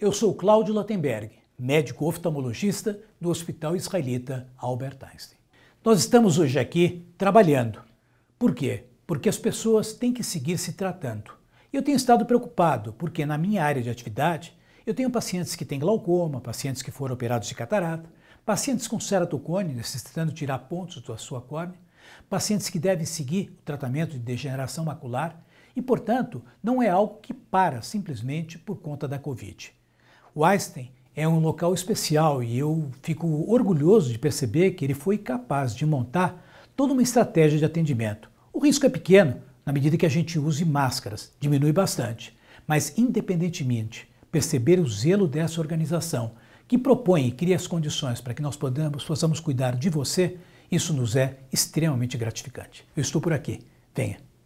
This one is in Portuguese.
Eu sou Cláudio Latenberg, médico oftalmologista do Hospital Israelita Albert Einstein. Nós estamos hoje aqui trabalhando. Por quê? Porque as pessoas têm que seguir se tratando. Eu tenho estado preocupado porque na minha área de atividade eu tenho pacientes que têm glaucoma, pacientes que foram operados de catarata, pacientes com ceratocone, necessitando tirar pontos da sua córnea, pacientes que devem seguir o tratamento de degeneração macular e, portanto, não é algo que para simplesmente por conta da Covid. O Einstein é um local especial e eu fico orgulhoso de perceber que ele foi capaz de montar toda uma estratégia de atendimento. O risco é pequeno na medida que a gente use máscaras, diminui bastante. Mas, independentemente, perceber o zelo dessa organização que propõe e cria as condições para que nós podamos, possamos cuidar de você, isso nos é extremamente gratificante. Eu estou por aqui. Venha.